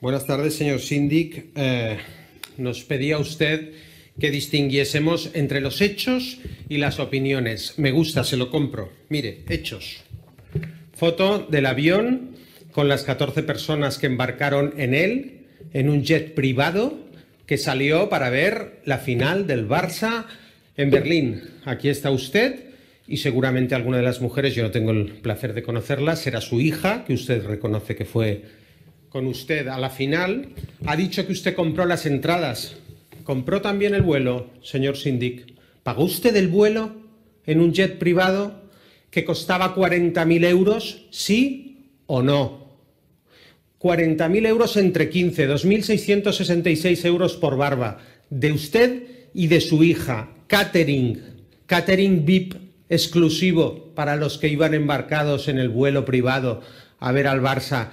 Buenas tardes, señor Sindic. Eh, nos pedía usted que distinguiésemos entre los hechos y las opiniones. Me gusta, se lo compro. Mire, hechos. Foto del avión con las 14 personas que embarcaron en él, en un jet privado que salió para ver la final del Barça en Berlín. Aquí está usted y seguramente alguna de las mujeres, yo no tengo el placer de conocerla, será su hija, que usted reconoce que fue con usted a la final, ha dicho que usted compró las entradas. ¿Compró también el vuelo, señor Sindic? ¿Pagó usted el vuelo en un jet privado que costaba 40.000 euros, sí o no? 40.000 euros entre 15, 2.666 euros por barba, de usted y de su hija. Catering, catering VIP exclusivo para los que iban embarcados en el vuelo privado a ver al Barça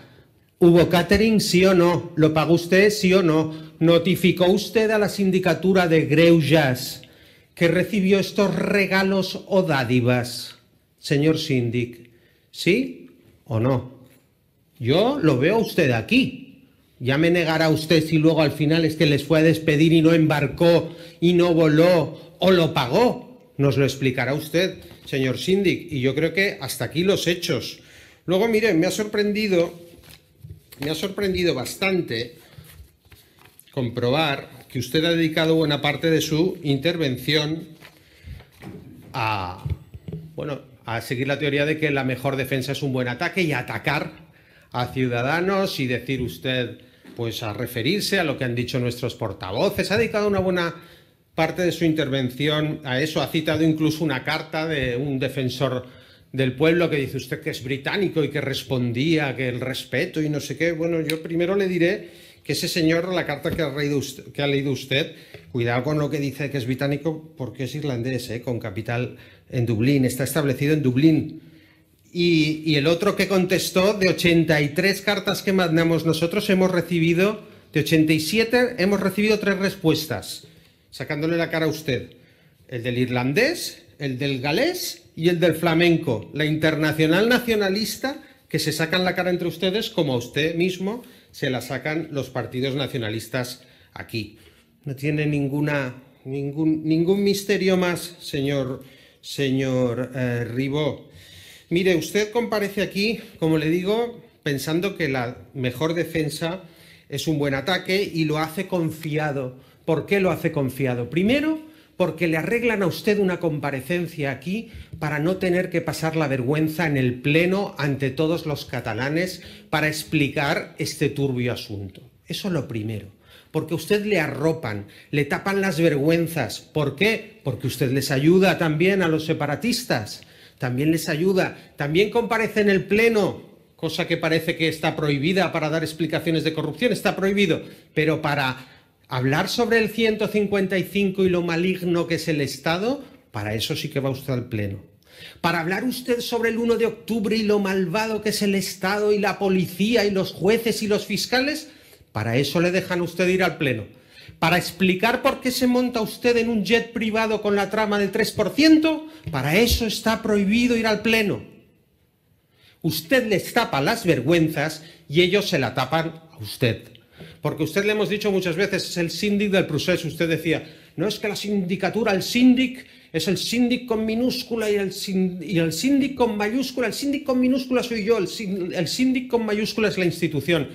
¿Hubo catering, sí o no? ¿Lo pagó usted, sí o no? ¿Notificó usted a la sindicatura de Greujas que recibió estos regalos o dádivas, señor síndic? ¿Sí o no? Yo lo veo a usted aquí. Ya me negará usted si luego al final es que les fue a despedir y no embarcó y no voló o lo pagó. Nos lo explicará usted, señor síndic. Y yo creo que hasta aquí los hechos. Luego, miren, me ha sorprendido me ha sorprendido bastante comprobar que usted ha dedicado buena parte de su intervención a, bueno, a seguir la teoría de que la mejor defensa es un buen ataque y atacar a ciudadanos y decir usted, pues a referirse a lo que han dicho nuestros portavoces. Ha dedicado una buena parte de su intervención a eso, ha citado incluso una carta de un defensor del pueblo que dice usted que es británico y que respondía, que el respeto y no sé qué. Bueno, yo primero le diré que ese señor, la carta que ha, leído usted, que cuidado con lo que dice que es británico, porque es irlandés, ¿eh? con capital en Dublín, está establecido en Dublín. Y, y, el otro que contestó, de 83 cartas que mandamos nosotros, hemos recibido, de 87 hemos recibido tres respuestas, sacándole la cara a usted. El del irlandés, el del galés y el del flamenco, la internacional nacionalista que se sacan la cara entre ustedes como usted mismo se la sacan los partidos nacionalistas aquí. No tiene ninguna, ningún, ningún misterio más, señor, señor eh, Ribó. Mire, usted comparece aquí, como le digo, pensando que la mejor defensa es un buen ataque y lo hace confiado. ¿Por qué lo hace confiado? Primero, porque le arreglan a usted una comparecencia aquí para no tener que pasar la vergüenza en el Pleno ante todos los catalanes para explicar este turbio asunto. Eso es lo primero. Porque usted le arropan, le tapan las vergüenzas. ¿Por qué? Porque usted les ayuda también a los separatistas. También les ayuda. También comparece en el Pleno cosa que parece que está prohibida para dar explicaciones de corrupción, está prohibido, pero para hablar sobre el 155 y lo maligno que es el Estado, para eso sí que va usted al Pleno. Para hablar usted sobre el 1 de octubre y lo malvado que es el Estado y la policía y los jueces y los fiscales, para eso le dejan usted ir al Pleno. Para explicar por qué se monta usted en un jet privado con la trama del 3%, para eso está prohibido ir al Pleno. Usted les tapa las vergüenzas y ellos se la tapan a usted. Porque usted le hemos dicho muchas veces, es el síndic del proceso. Usted decía, no es que la sindicatura, el síndic, es el síndic con minúscula y el, y el síndic con mayúscula. El síndic con minúscula soy yo, el, síndic con mayúscula es la institución.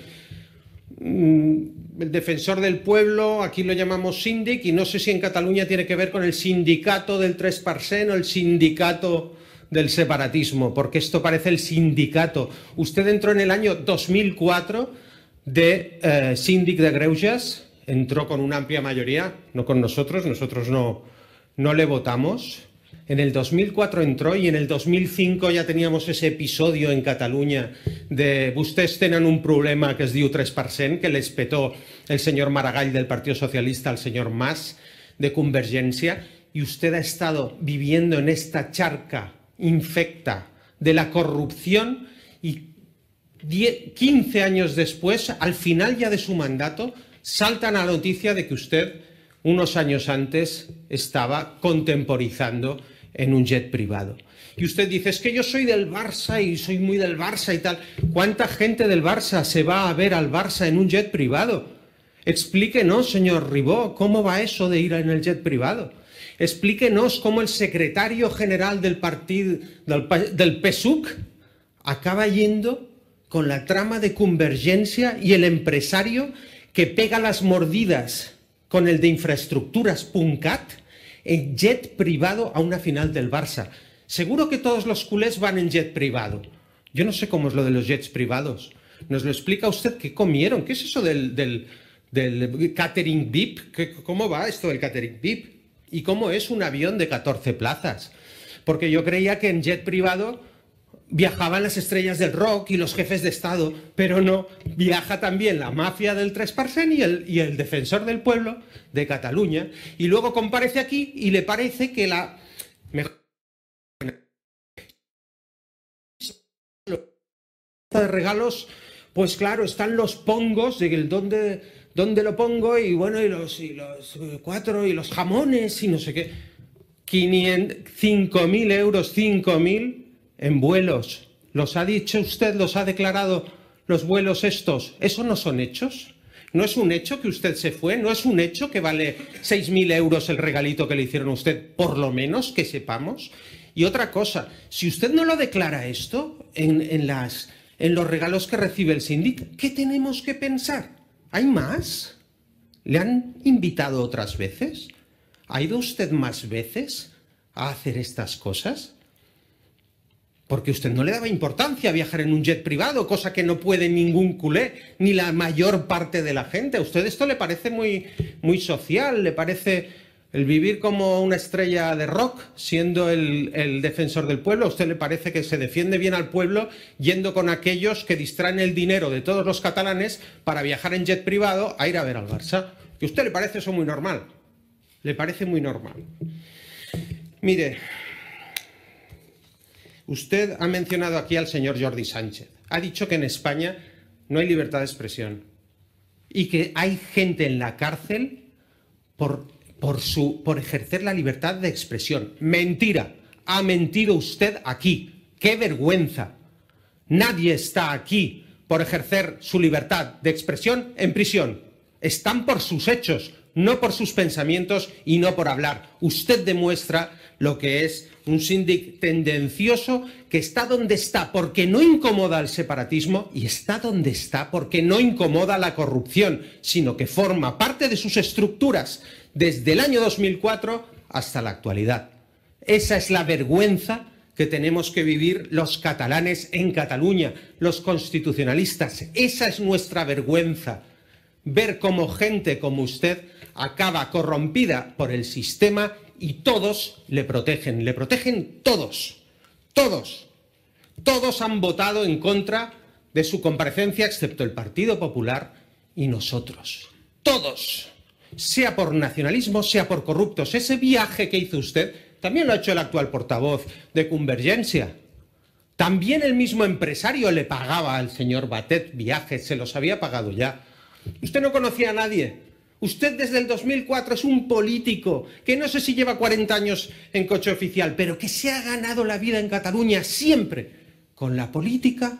Mm, el defensor del pueblo, aquí lo llamamos síndic, y no sé si en Cataluña tiene que ver con el sindicato del 3% o el sindicato del separatismo, porque esto parece el sindicato. Usted entró en el año 2004 de eh, síndic de Greuges, entró con una amplia mayoría, no con nosotros, nosotros no, no le votamos. En el 2004 entró y en el 2005 ya teníamos ese episodio en Cataluña de ustedes tenen un problema que es diu Parsen, que le petó el señor Maragall del Partido Socialista al señor Mas de Convergencia y usted ha estado viviendo en esta charca infecta de la corrupción y 15 años después, al final ya de su mandato, saltan a la noticia de que usted, unos años antes, estaba contemporizando en un jet privado. Y usted dice, es que yo soy del Barça y soy muy del Barça y tal. ¿Cuánta gente del Barça se va a ver al Barça en un jet privado? Explíquenos, señor Ribó, cómo va eso de ir en el jet privado. Explíquenos cómo el secretario general del partido del, del PSUC acaba yendo con la trama de convergencia y el empresario que pega las mordidas con el de infraestructuras Puncat en jet privado a una final del Barça. Seguro que todos los culés van en jet privado. Yo no sé cómo es lo de los jets privados. Nos lo explica usted qué comieron. ¿Qué es eso del, del catering VIP? ¿Cómo va esto del catering VIP? ¿Y cómo es un avión de 14 plazas? Porque yo creía que en jet privado viajaban las estrellas del rock y los jefes de Estado, pero no, viaja también la mafia del Tresparsen y el, y el defensor del pueblo de Cataluña, y luego comparece aquí y le parece que la mejor de regalos, pues claro, están los pongos, de dónde, dónde lo pongo, y bueno, y los, y los eh, cuatro, y los jamones, y no sé qué. 5.000 euros, 5.000 en vuelos. Los ha dicho usted, los ha declarado los vuelos estos. ¿Eso no son hechos? ¿No es un hecho que usted se fue? ¿No es un hecho que vale 6.000 euros el regalito que le hicieron a usted? Por lo menos que sepamos. Y otra cosa, si usted no lo declara esto en, los regalos que recibe el síndico, ¿qué tenemos que pensar? ¿Hay más? ¿Le han invitado otras veces? ¿Ha ido usted más veces a hacer estas cosas? porque usted no le daba importancia viajar en un jet privado, cosa que no puede ningún culé, ni la mayor parte de la gente. A usted esto le parece muy, muy social, le parece el vivir como una estrella de rock, siendo el, defensor del pueblo. A usted le parece que se defiende bien al pueblo yendo con aquellos que distraen el dinero de todos los catalanes para viajar en jet privado a ir a ver al Barça. Que a usted le parece eso muy normal. Le parece muy normal. Mire, Usted ha mencionado aquí al señor Jordi Sánchez. Ha dicho que en España no hay libertad de expresión y que hay gente en la cárcel por, por, su, por ejercer la libertad de expresión. Mentira. Ha mentido usted aquí. ¡Qué vergüenza! Nadie está aquí por ejercer su libertad de expresión en prisión. Están por sus hechos, no por sus pensamientos y no por hablar. Usted demuestra lo que es un síndic tendencioso que está donde está porque no incomoda al separatismo y está donde está porque no incomoda la corrupción, sino que forma parte de sus estructuras desde el año 2004 hasta la actualidad. Esa es la vergüenza que tenemos que vivir los catalanes en Cataluña, los constitucionalistas. Esa es nuestra vergüenza ver cómo gente como usted acaba corrompida por el sistema y todos le protegen, le protegen todos, todos. Todos han votado en contra de su comparecencia, excepto el Partido Popular y nosotros. Todos, sea por nacionalismo, sea por corruptos. Ese viaje que hizo usted también lo ha hecho el actual portavoz de Convergencia. También el mismo empresario le pagaba al señor Batet viajes, se los había pagado ya. Usted no conocía a nadie. Usted desde el 2004 es un político que no sé si lleva 40 años en coche oficial, pero que se ha ganado la vida en Cataluña siempre con la política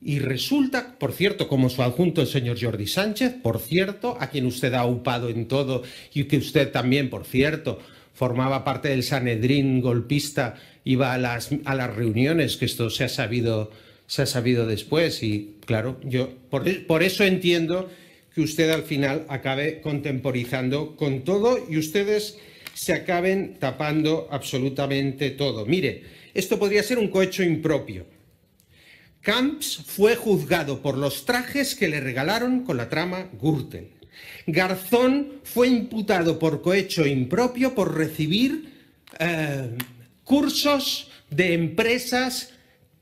y resulta, por cierto, como su adjunto el señor Jordi Sánchez, por cierto, a quien usted ha upado en todo y que usted también, por cierto, formaba parte del Sanedrín golpista, iba a las, a las reuniones, que esto se ha sabido, se ha sabido después y claro, yo por eh. eso entiendo que usted al final acabe contemporizando con todo y ustedes se acaben tapando absolutamente todo. Mire, esto podría ser un cohecho impropio. Camps fue juzgado por los trajes que le regalaron con la trama Gürtel. Garzón fue imputado por cohecho impropio por recibir eh, cursos de empresas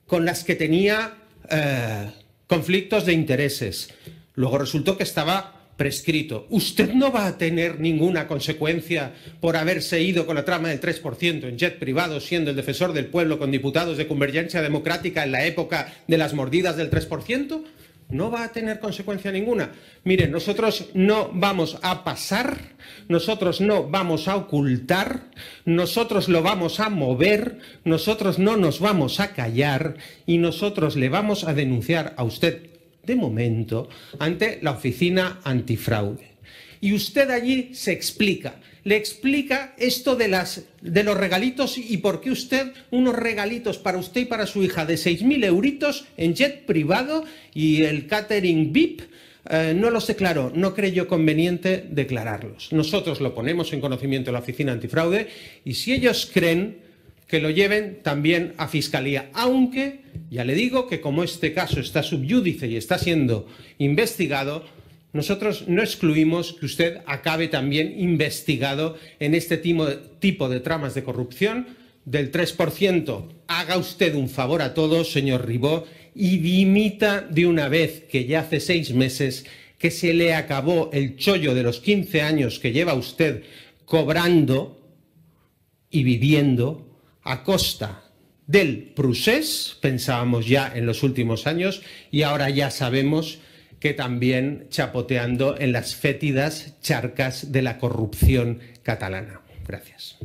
con las que tenía eh, conflictos de intereses. Luego resultó que estaba prescrito. Usted no va a tener ninguna consecuencia por haberse ido con la trama del 3% en jet privado, siendo el defensor del pueblo con diputados de Convergencia Democrática en la época de las mordidas del 3%. No va a tener consecuencia ninguna. Mire, nosotros no vamos a pasar, nosotros no vamos a ocultar, nosotros lo vamos a mover, nosotros no nos vamos a callar y nosotros le vamos a denunciar a usted de momento, ante la Oficina Antifraude. Y usted allí se explica, le explica esto de, las, de los regalitos y por qué usted unos regalitos para usted y para su hija de 6.000 euritos en jet privado y el catering VIP eh, no los declaró, no creyó conveniente declararlos. Nosotros lo ponemos en conocimiento de la Oficina Antifraude y si ellos creen que lo lleven también a fiscalía. Aunque, ya le digo, que como este caso está subyúdice y está siendo investigado, nosotros no excluimos que usted acabe también investigado en este tipo de tramas de corrupción del 3%. Haga usted un favor a todos, señor Ribó, y dimita de una vez, que ya hace seis meses que se le acabó el chollo de los 15 años que lleva usted cobrando y viviendo a costa del Prusés, pensábamos ya en los últimos años, y ahora ya sabemos que también chapoteando en las fétidas charcas de la corrupción catalana. Gracias.